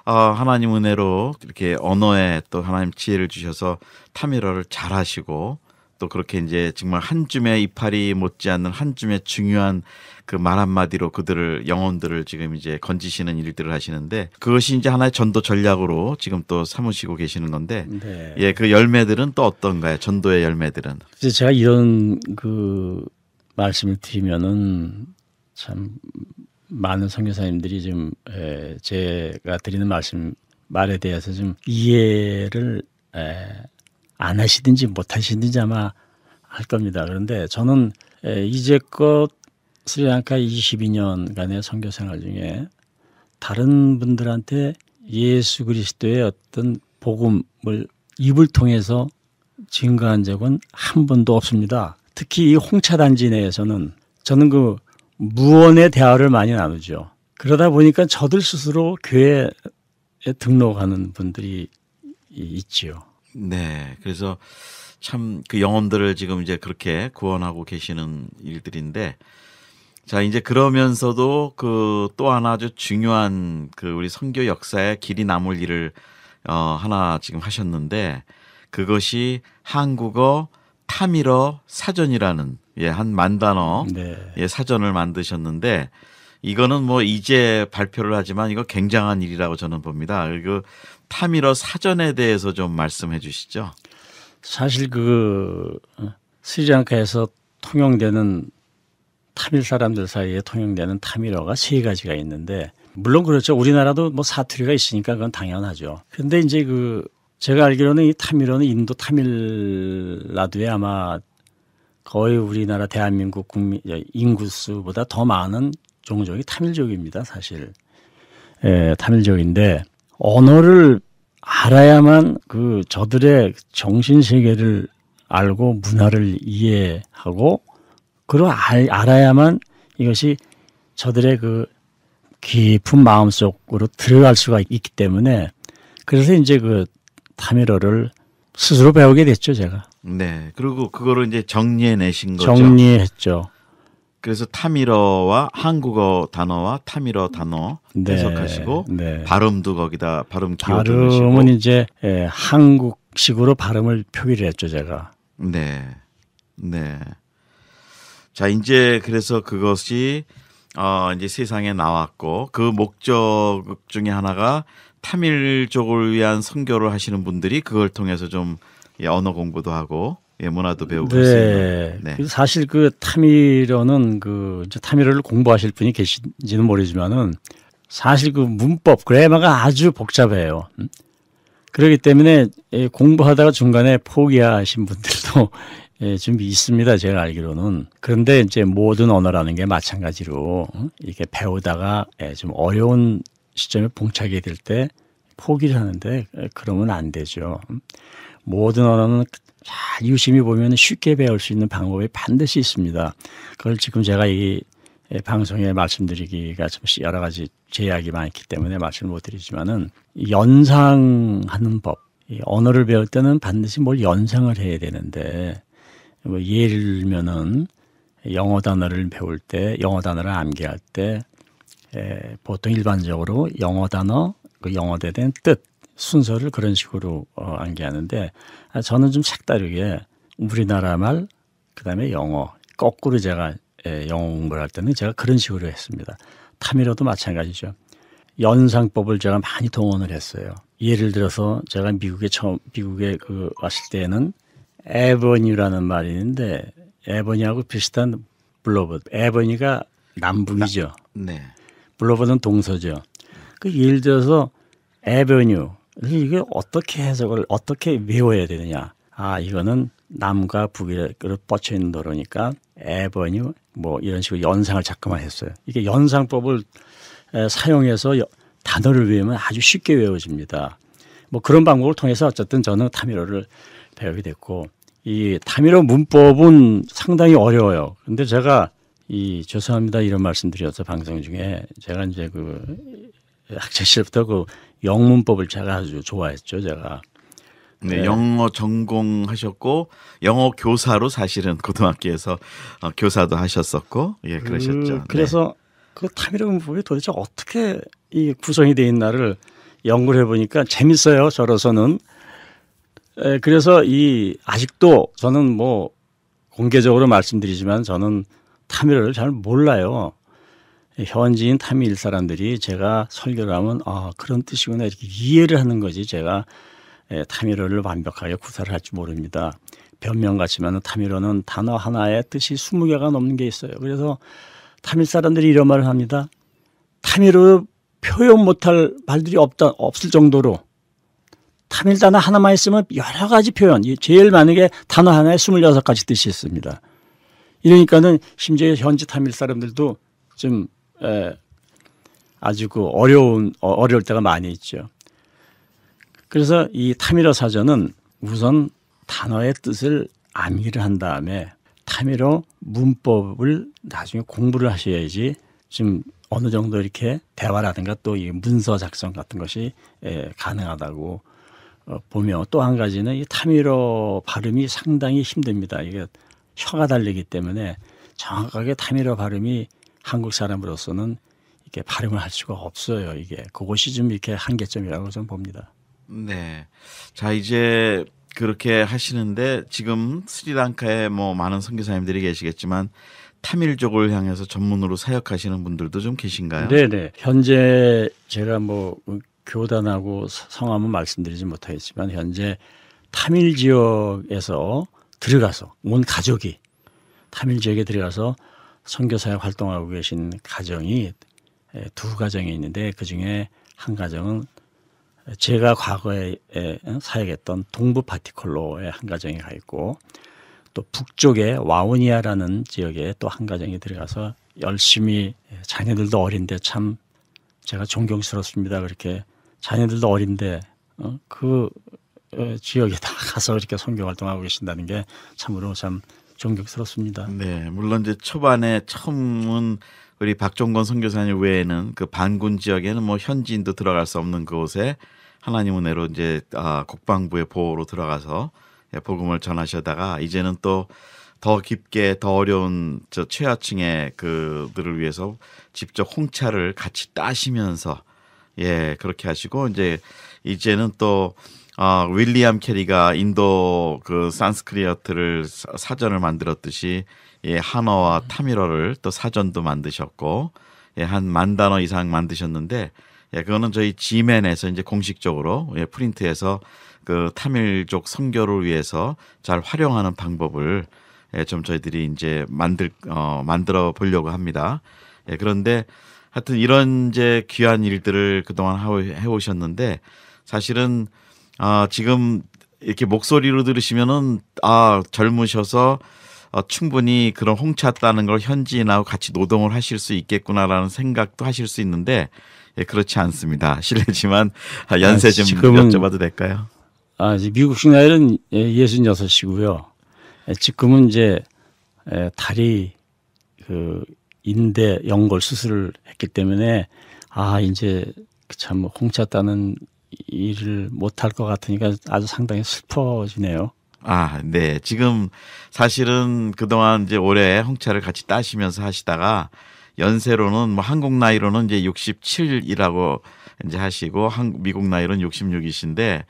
어, 하나님 은혜로 이렇게 언어에 또 하나님 지혜를 주셔서 타미러를 잘하시고 또 그렇게 이제 정말 한 줌의 이파리 못지않는 한 줌의 중요한 그 말 한마디로 그들을 영혼들을 지금 이제 건지시는 일들을 하시는데 그것이 이제 하나의 전도 전략으로 지금 또 삼으시고 계시는 건데 네. 예그 열매들은 또 어떤가요? 전도의 열매들은 이제 제가 이런 그 말씀을 드리면은 참 많은 선교사님들이 지금 예, 제가 드리는 말씀 말에 대해서 좀 이해를 에, 예, 안 하시든지 못 하시든지 아마 할 겁니다. 그런데 저는 이제껏 스리랑카 22년간의 선교 생활 중에 다른 분들한테 예수 그리스도의 어떤 복음을 입을 통해서 증거한 적은 한 번도 없습니다. 특히 이 홍차 단지 내에서는 저는 그 무언의 대화를 많이 나누죠. 그러다 보니까 저들 스스로 교회에 등록하는 분들이 있지요. 네. 그래서 참 그 영혼들을 지금 이제 그렇게 구원하고 계시는 일들인데 자, 이제 그러면서도 그 또 하나 아주 중요한 그 우리 선교 역사에 길이 남을 일을 어 하나 지금 하셨는데 그것이 한국어 타미러 사전이라는 예, 한 만단어 네. 예, 사전을 만드셨는데 이거는 뭐 이제 발표를 하지만 이거 굉장한 일이라고 저는 봅니다. 그 타미러 사전에 대해서 좀 말씀해 주시죠. 사실 그 어, 스리랑카에서 통용되는 타밀 사람들 사이에 통용되는 타밀어가 세 가지가 있는데 물론 그렇죠. 우리나라도 뭐 사투리가 있으니까 그건 당연하죠. 그런데 이제 그 제가 알기로는 이 타밀어는 인도 타밀라두에 아마 거의 우리나라 대한민국 국민 예, 인구수보다 더 많은 종족이 타밀족입니다. 사실 예, 타밀족인데 언어를 알아야만 그 저들의 정신 세계를 알고 문화를 이해하고 그러 알, 알아야만 이것이 저들의 그 깊은 마음속으로 들어갈 수가 있기 때문에 그래서 이제 그 타미러를 스스로 배우게 됐죠 제가. 네. 그리고 그거를 이제 정리해내신 거죠. 정리했죠. 그래서 타미러와 한국어 단어와 타미러 단어 네, 해석하시고 네. 발음도 거기다 발음 기호 발음은 이제 예, 한국식으로 발음을 표기를 했죠 제가. 네, 네. 자 이제 그래서 그것이 어 이제 세상에 나왔고 그 목적 중에 하나가 타밀 족을 위한 선교를 하시는 분들이 그걸 통해서 좀 예, 언어 공부도 하고 예, 문화도 배우고 네. 있어요. 네. 사실 그타미르는그이타미르를 공부하실 분이 계신지는 모르지만은 사실 그 문법 그래마가 아주 복잡해요. 음. 그렇기 때문에 예, 공부하다가 중간에 포기하신 분들도 예, 좀 있습니다. 제가 알기로는. 그런데 이제 모든 언어라는 게 마찬가지로 음, 이렇게 배우다가 예, 좀 어려운 시점에 봉착이 될 때 포기를 하는데 예, 그러면 안 되죠. 음. 모든 언어는 잘 유심히 보면 쉽게 배울 수 있는 방법이 반드시 있습니다. 그걸 지금 제가 이 방송에 말씀드리기가 좀 여러 가지 제약이 많기 때문에 말씀을 못 드리지만은 연상하는 법, 언어를 배울 때는 반드시 뭘 연상을 해야 되는데 뭐 예를 들면은 영어 단어를 배울 때 영어 단어를 암기할 때 에, 보통 일반적으로 영어 단어 그 영어 대된 뜻 순서를 그런 식으로 어, 암기하는데 아, 저는 좀 색다르게 우리나라 말 그다음에 영어 거꾸로 제가 예, 영어 공부를 할 때는 제가 그런 식으로 했습니다. 타미로도 마찬가지죠. 연상법을 제가 많이 동원을 했어요. 예를 들어서 제가 미국에 처음 미국에 그 왔을 때는 에버니라는 말이 있는데 에버니하고 비슷한 블로버 에버니가 남북이죠. 나, 네. 블로버는 동서죠. 그 예를 들어서 에버뉴 이게 어떻게 해석을 어떻게 외워야 되느냐. 아, 이거는 남과 북이 뻗쳐 있는 도로니까 에버뉴 뭐 이런 식으로 연상을 자꾸만 했어요. 이게 연상법을 에, 사용해서 단어를 외우면 아주 쉽게 외워집니다. 뭐 그런 방법을 통해서 어쨌든 저는 타미로를 배우게 됐고 이 타미로 문법은 상당히 어려워요. 근데 제가 이 죄송합니다 이런 말씀드렸어 방송 중에 제가 이제 그 학창 시절부터 그 영문법을 제가 아주 좋아했죠, 제가. 네, 네, 영어 전공하셨고 영어 교사로 사실은 고등학교에서 어, 교사도 하셨었고 예 음, 그러셨죠. 네. 그, 래서그 네. 타미르 보이 도대체 어떻게 이 구성이 돼 있나를 연구를 해보니까 재밌어요. 저로서는 에, 그래서 이 아직도 저는 뭐 공개적으로 말씀드리지만 저는 타미르를 잘 몰라요. 현지인 타미일 사람들이 제가 설교를 하면 아 그런 뜻이구나 이렇게 이해를 하는 거지 제가 타미어를 예, 완벽하게 구사를 할지 모릅니다. 변명 같지만 타미어는 단어 하나에 뜻이 20개가 넘는 게 있어요. 그래서 타밀 사람들이 이런 말을 합니다. 타밀일어 표현 못할 말들이 없다 없을 정도로 타밀 단어 하나만 있으면 여러 가지 표현, 제일 많은게 단어 하나에 26가지 뜻이 있습니다. 이러니까는 심지어 현지 타밀 사람들도 좀 에, 예. 아주 그 어려운 어, 어려울 때가 많이 있죠. 그래서 이 타미러 사전은 우선 단어의 뜻을 암기를 한 다음에 타미러 문법을 나중에 공부를 하셔야지 지금 어느 정도 이렇게 대화라든가 또 이 문서 작성 같은 것이 예, 가능하다고 어, 보며 또 한 가지는 이 타미러 발음이 상당히 힘듭니다. 이게 혀가 달리기 때문에 정확하게 타미러 발음이 한국 사람으로서는 이렇게 발음을 할 수가 없어요. 이게 그것이 좀 이렇게 한계점이라고 저 봅니다. 네. 자 이제 그렇게 하시는데 지금 스리랑카에 뭐 많은 선교사님들이 계시겠지만 타밀족을 향해서 전문으로 사역하시는 분들도 좀 계신가요? 네네. 네. 현재 제가 뭐 교단하고 성함은 말씀드리지 못하겠지만 현재 타밀 지역에서 들어가서 온 가족이 타밀 지역에 들어가서 선교사역 활동하고 계신 가정이 두 가정이 있는데 그 중에 한 가정은 제가 과거에 사역했던 동부 파티컬로의 한 가정이 가 있고 또 북쪽에 와우니아라는 지역에 또 한 가정이 들어가서 열심히 자녀들도 어린데 참 제가 존경스럽습니다. 그렇게 자녀들도 어린데 어, 그 어, 지역에 다 가서 이렇게 선교 활동하고 계신다는 게 참으로 참 존경스럽습니다. 네, 물론 이제 초반에 처음은 우리 박종건 선교사님 외에는 그 반군 지역에는 뭐 현지인도 들어갈 수 없는 곳에 하나님 은혜로 이제 아, 국방부의 보호로 들어가서 예, 복음을 전하시다가 이제는 또 더 깊게 더 어려운 저 최하층의 그들을 위해서 직접 홍차를 같이 따시면서 예 그렇게 하시고 이제 이제는 또 어, 윌리엄 캐리가 인도 그 산스크리어트를 사전을 만들었듯이 예, 한어와 타밀어를 또 사전도 만드셨고 예, 한만 단어 이상 만드셨는데 예, 그거는 저희 지맨에서 이제 공식적으로 예, 프린트해서 그 타밀족 선교를 위해서 잘 활용하는 방법을 예, 좀 저희들이 이제 만들 어, 만들어 보려고 합니다. 예, 그런데 하여튼 이런 이제 귀한 일들을 그동안 해오셨는데 사실은 아, 지금 이렇게 목소리로 들으시면은 아, 젊으셔서 어, 충분히 그런 홍차따는걸 현지인하고 같이 노동을 하실 수 있겠구나라는 생각도 하실 수 있는데 예, 그렇지 않습니다. 실례지만 아, 연세 좀 지금은, 여쭤봐도 될까요? 아, 미국식 나이는 예, 예순 이고요 예, 지금은 이제 다리 예, 그 인대 연골 수술을 했기 때문에 아 이제 그 참 홍차 따는 일을 못할 것 같으니까 아주 상당히 슬퍼지네요. 아, 네. 지금 사실은 그동안 이제 올해 홍차를 같이 따시면서 하시다가 연세로는 뭐 한국 나이로는 이제 67이라고 이제 하시고 한국 미국 나이로는 66이신데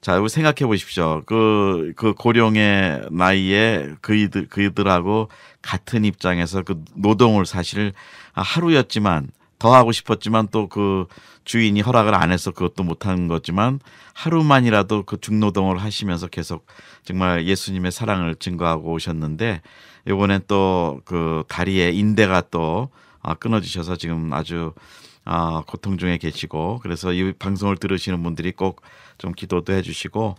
자, 여러 생각해 보십시오. 그, 그 고령의 나이에 그이들, 그이들하고 같은 입장에서 그 노동을 사실 하루였지만 더 하고 싶었지만 또 그 주인이 허락을 안 해서 그것도 못한 거지만 하루만이라도 그 중노동을 하시면서 계속 정말 예수님의 사랑을 증거하고 오셨는데 요번엔 또 그 다리에 인대가 또 아, 끊어지셔서 지금 아주 아, 고통 중에 계시고 그래서 이 방송을 들으시는 분들이 꼭 좀 기도도 해주시고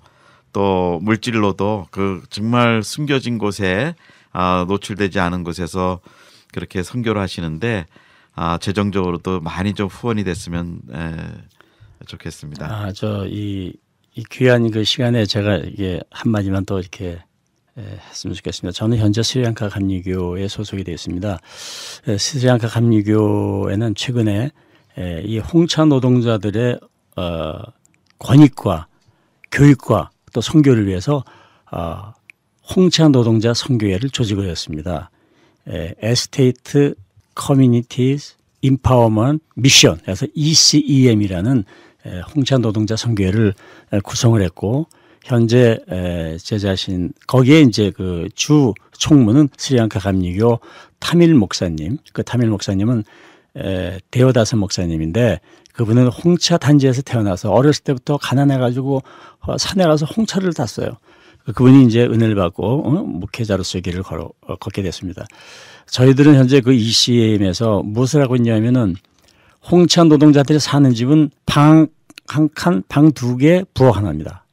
또 물질로도 그 정말 숨겨진 곳에 아, 노출되지 않은 곳에서 그렇게 선교를 하시는데 아, 재정적으로도 많이 좀 후원이 됐으면 에, 좋겠습니다. 아, 저이 이 귀한 그 시간에 제가 이게 한 마디만 더 이렇게 예, 했으면 좋겠습니다. 저는 현재 스리랑카 감리교에 소속이 되어 있습니다. 예, 스리랑카 감리교에는 최근에 예, 이 홍차 노동자들의 어, 권익과 교육과 또 선교를 위해서 어, 홍차 노동자 선교회를 조직을 했습니다. 에, 에스테이트 Communities Empowerment Mission, 그래서 ECEM이라는 홍찬 노동자 선교회를 구성을 했고 현재 제 자신 거기에 이제 그 주 총무는 스리랑카 감리교 타밀 목사님. 그 타밀 목사님은 데오다스 목사님인데 그분은 홍차 단지에서 태어나서 어렸을 때부터 가난해가지고 어, 산에 가서 홍차를 탔어요 그분이 이제 은혜를 받고 어? 목회자로서 길을 걸어 어, 걷게 됐습니다. 저희들은 현재 그 ECM에서 무엇을 하고 있냐면은 홍천 노동자들이 사는 집은 방 한 칸, 방 두 개, 부엌 하나입니다.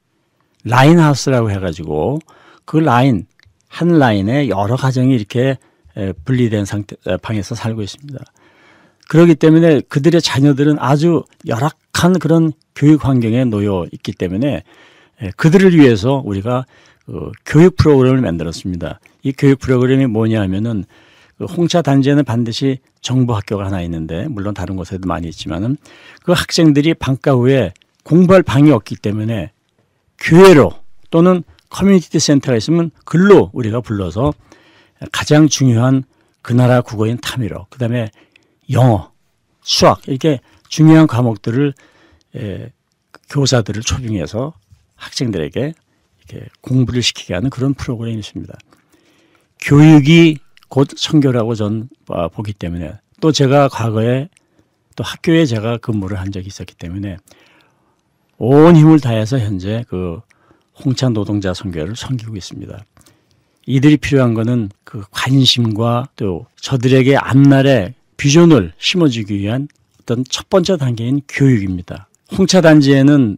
라인 하우스라고 해가지고 그 라인 한 라인에 여러 가정이 이렇게 분리된 상태 방에서 살고 있습니다. 그러기 때문에 그들의 자녀들은 아주 열악한 그런 교육 환경에 놓여 있기 때문에 그들을 위해서 우리가 어, 교육 프로그램을 만들었습니다. 이 교육 프로그램이 뭐냐 하면은 그 홍차 단지에는 반드시 정부 학교가 하나 있는데 물론 다른 곳에도 많이 있지만은 그 학생들이 방과 후에 공부할 방이 없기 때문에 교회로 또는 커뮤니티 센터가 있으면 글로 우리가 불러서 가장 중요한 그 나라 국어인 타미로 그다음에 영어, 수학 이렇게 중요한 과목들을 에, 예, 교사들을 초빙해서 학생들에게 이렇게 공부를 시키게 하는 그런 프로그램이 있습니다. 교육이 곧 선교라고 전 아, 보기 때문에 또 제가 과거에 또 학교에 제가 근무를 한 적이 있었기 때문에 온 힘을 다해서 현재 그 홍찬 노동자 선교를 섬기고 있습니다. 이들이 필요한 거는 그 관심과 또 저들에게 앞날에 비전을 심어주기 위한 어떤 첫 번째 단계인 교육입니다. 홍차 단지에는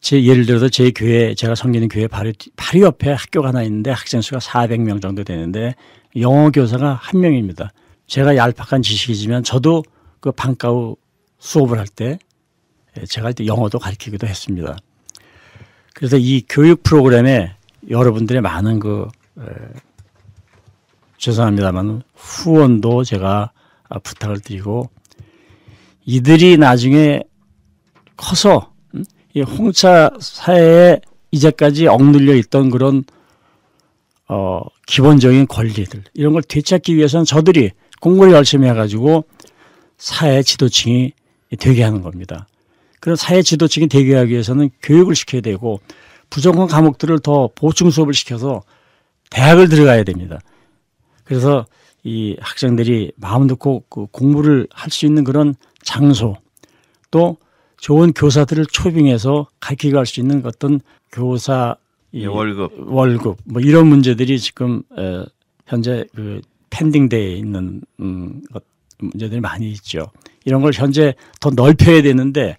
제 예를 들어서 제 교회 제가 섬기는 교회 바로 바로 옆에 학교가 하나 있는데 학생 수가 400명 정도 되는데 영어 교사가 한 명입니다. 제가 얄팍한 지식이지만 저도 그 방과후 수업을 할때 예, 제가 할 때 영어도 가르치기도 했습니다. 그래서 이 교육 프로그램에 여러분들의 많은 그 에, 예, 죄송합니다만 후원도 제가 아, 부탁을 드리고 이들이 나중에 커서 음? 이 홍차 사회에 이제까지 억눌려 있던 그런 어, 기본적인 권리들 이런 걸 되찾기 위해서는 저들이 공부를 열심히 해가지고 사회 지도층이 되게 하는 겁니다. 그런 사회 지도층이 되게 하기 위해서는 교육을 시켜야 되고 부정권 과목들을 더 보충 수업을 시켜서 대학을 들어가야 됩니다. 그래서 이 학생들이 마음 놓고 그 공부를 할 수 있는 그런 장소 또 좋은 교사들을 초빙해서 가르치고 할수 있는 어떤 교사 이 예, 월급, 월급 뭐 이런 문제들이 지금 에, 현재 그팬딩돼 있는 음, 문제들이 많이 있죠. 이런 걸 현재 더 넓혀야 되는데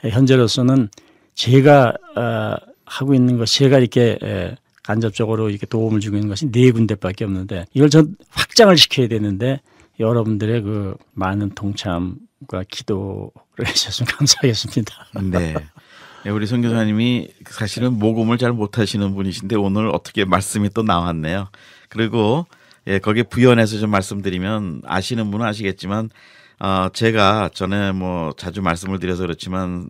현재로서는 제가 어, 하고 있는 것, 제가 이렇게 에, 간접적으로 이렇게 도움을 주고 있는 것이 네 군데밖에 없는데 이걸 전 확장을 시켜야 되는데 여러분들의 그 많은 동참과 기도를 해주셨으 감사하겠습니다. 네. 예, 우리 선 교사님이 사실은 모금을 잘 못하시는 분이신데 오늘 어떻게 말씀이 또 나왔네요. 그리고 예, 거기에 부연해서 좀 말씀드리면 아시는 분은 아시겠지만 어, 제가 전에 뭐 자주 말씀을 드려서 그렇지만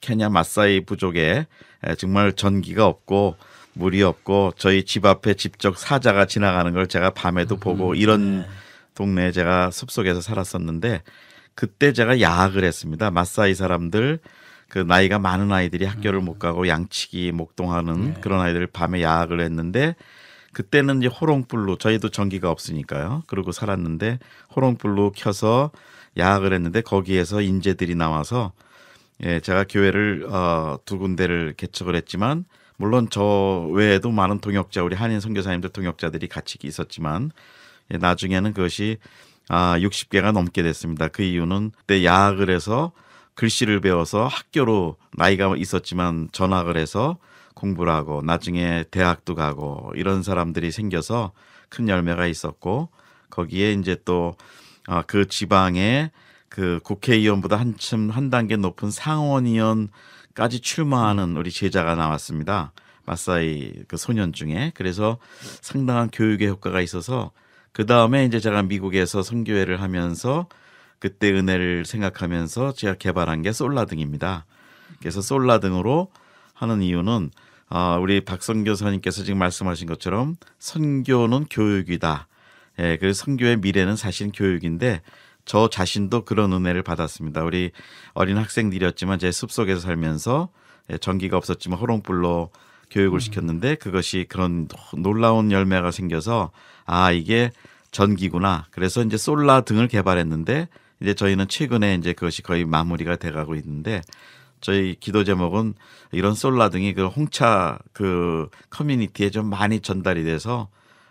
케냐 마사이 부족에 예, 정말 전기가 없고 물이 없고 저희 집 앞에 직접 사자가 지나가는 걸 제가 밤에도 음, 보고 네. 이런 동네에 제가 숲속에서 살았었는데 그때 제가 야학을 했습니다. 마사이 사람들 그 나이가 많은 아이들이 학교를 음. 못 가고 양치기 목동하는 네. 그런 아이들 밤에 야학을 했는데 그때는 이제 호롱불로 저희도 전기가 없으니까요. 그러고 살았는데 호롱불로 켜서 야학을 했는데 거기에서 인재들이 나와서 예, 제가 교회를 어, 두 군데를 개척을 했지만 물론 저 외에도 많은 동역자 우리 한인 선교사님들 동역자들이 같이 있었지만 예, 나중에는 그것이 아 60개가 넘게 됐습니다. 그 이유는 그때 야학을 해서 글씨를 배워서 학교로 나이가 있었지만 전학을 해서 공부를 하고 나중에 대학도 가고 이런 사람들이 생겨서 큰 열매가 있었고 거기에 이제 또그 아, 지방에 그 국회의원보다 한층 한 단계 높은 상원의원까지 출마하는 우리 제자가 나왔습니다. 마사이 그 소년 중에 그래서 상당한 교육의 효과가 있어서 그 다음에 이제 제가 미국에서 선교회를 하면서 그때 은혜를 생각하면서 제가 개발한 게 솔라 등입니다. 그래서 솔라 등으로 하는 이유는 아, 우리 박성 교사님께서 지금 말씀하신 것처럼 선교는 교육이다. 예, 그 선교의 미래는 사실 교육인데 저 자신도 그런 은혜를 받았습니다. 우리 어린 학생들이었지만 제 숲속에서 살면서 예, 전기가 없었지만 호롱불로 교육을 음. 시켰는데 그것이 그런 놀라운 열매가 생겨서 아 이게 전기구나. 그래서 이제 솔라 등을 개발했는데 이제 저희는 최근에 이제 그것이 거의 마무리가 돼가고 있는데 저희 기도 제목은 이런 솔라 등이 그 홍차 그 커뮤니티에 좀 많이 전달이 돼서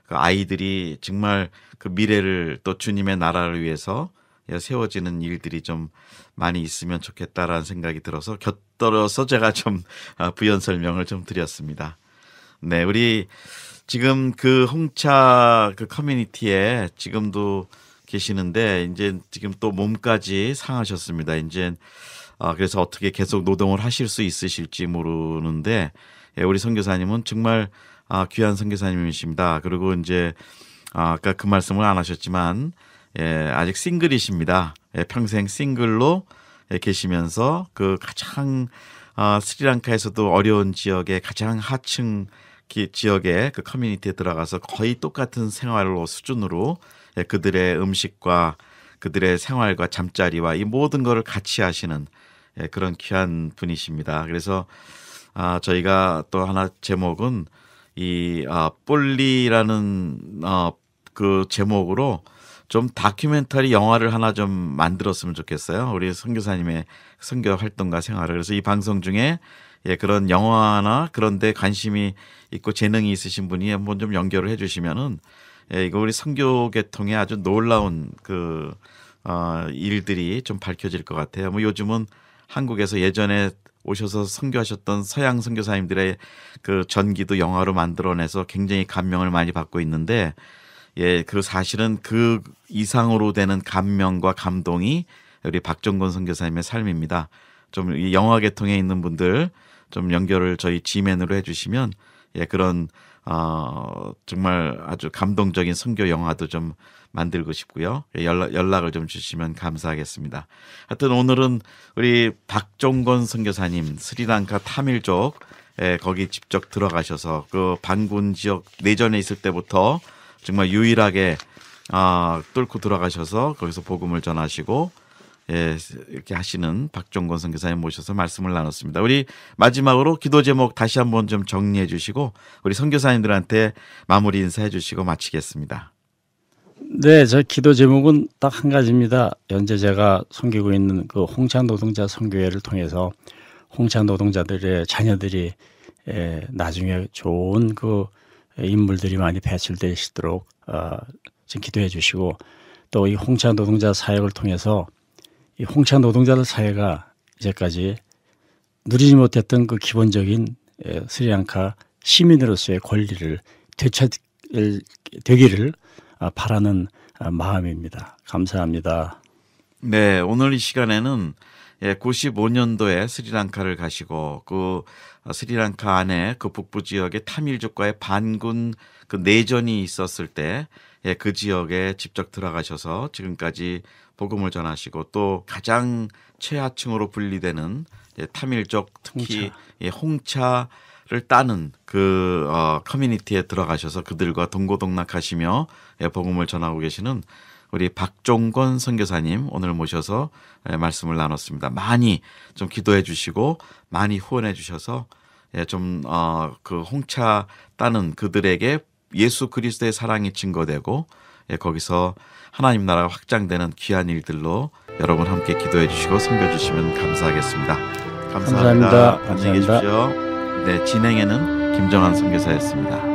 그 아이들이 정말 그 미래를 또 주님의 나라를 위해서 세워지는 일들이 좀 많이 있으면 좋겠다라는 생각이 들어서 곁들여서 제가 좀 아, 부연 설명을 좀 드렸습니다. 네, 우리 지금 그 홍차 그 커뮤니티에 지금도 계시는데 이제 지금 또 몸까지 상하셨습니다. 이제 아 그래서 어떻게 계속 노동을 하실 수 있으실지 모르는데 예, 우리 선교사님은 정말 아 귀한 선교사님이십니다. 그리고 이제 아, 아까 그 말씀을 안 하셨지만 예, 아직 싱글이십니다. 예, 평생 싱글로 예, 계시면서 그 가장 아, 스리랑카에서도 어려운 지역에 가장 하층 기, 지역의 그 커뮤니티에 들어가서 거의 똑같은 생활로 수준으로 예, 그들의 음식과 그들의 생활과 잠자리와 이 모든 것을 같이 하시는 예, 그런 귀한 분이십니다. 그래서 아, 저희가 또 하나 제목은 이 아, 리라는그 어, 제목으로 좀 다큐멘터리 영화를 하나 좀 만들었으면 좋겠어요. 우리 선교사님의 선교 활동과 생활을 그래서 이 방송 중에 예, 그런 영화나 그런데 관심이 있고 재능이 있으신 분이 한번 좀 연결을 해주시면은 예, 이거 우리 선교 계통에 아주 놀라운 그 어, 일들이 좀 밝혀질 것 같아요. 뭐 요즘은 한국에서 예전에 오셔서 선교하셨던 서양 선교사님들의 그 전기도 영화로 만들어내서 굉장히 감명을 많이 받고 있는데 예, 그 사실은 그 이상으로 되는 감명과 감동이 우리 박정권 선교사님의 삶입니다. 좀 영화 계통에 있는 분들 좀 연결을 저희 지맨으로 해주시면 예, 그런 어, 정말 아주 감동적인 선교 영화도 좀 만들고 싶고요. 예, 연락, 연락을 좀 주시면 감사하겠습니다. 하여튼 오늘은 우리 박종건 선교사님 스리랑카 타밀족 에, 예, 거기 직접 들어가셔서 그 반군 지역 내전에 있을 때부터 정말 유일하게 아, 뚫고 들어가셔서 거기서 복음을 전하시고 예, 이렇게 하시는 박종건 선교사님 모셔서 말씀을 나눴습니다. 우리 마지막으로 기도 제목 다시 한번 좀 정리해 주시고 우리 선교사님들한테 마무리 인사해 주시고 마치겠습니다. 네, 저 기도 제목은 딱 한 가지입니다. 현재 제가 섬기고 있는 그 홍찬 노동자 선교회를 통해서 홍찬 노동자들의 자녀들이 에, 예, 나중에 좋은 그 인물들이 많이 배출되시도록 어, 지 기도해 주시고 또 이 홍찬 노동자 사역을 통해서 이 홍차 노동자들 사회가 이제까지 누리지 못했던 그 기본적인 스리랑카 시민으로서의 권리를 되찾 되기를 아, 바라는 아, 마음입니다. 감사합니다. 네, 오늘 이 시간에는 95년도에 예, 스리랑카를 가시고 그 아, 스리랑카 안에 그 북부 지역의 타밀족과의 반군 그 내전이 있었을 때그 예, 지역에 직접 들어가셔서 지금까지 복음을 전하시고 또 가장 최하층으로 분리되는 타밀족 예, 특히 홍차. 예, 를 따는 그 어, 커뮤니티에 들어가셔서 그들과 동고동락하시며 복음을 전하고 계시는 우리 박종권 선교사님 오늘 모셔서 말씀을 나눴습니다. 많이 좀 기도해 주시고 많이 후원해 주셔서 좀그 어, 홍차 따는 그들에게 예수 그리스도의 사랑이 증거되고 예, 거기서 하나님 나라가 확장되는 귀한 일들로 여러분 함께 기도해 주시고 섬겨 주시면 감사하겠습니다. 감사합니다. 감사합니다. 안녕히 계십시오. 네, 진행에는 김정한 선교사였습니다.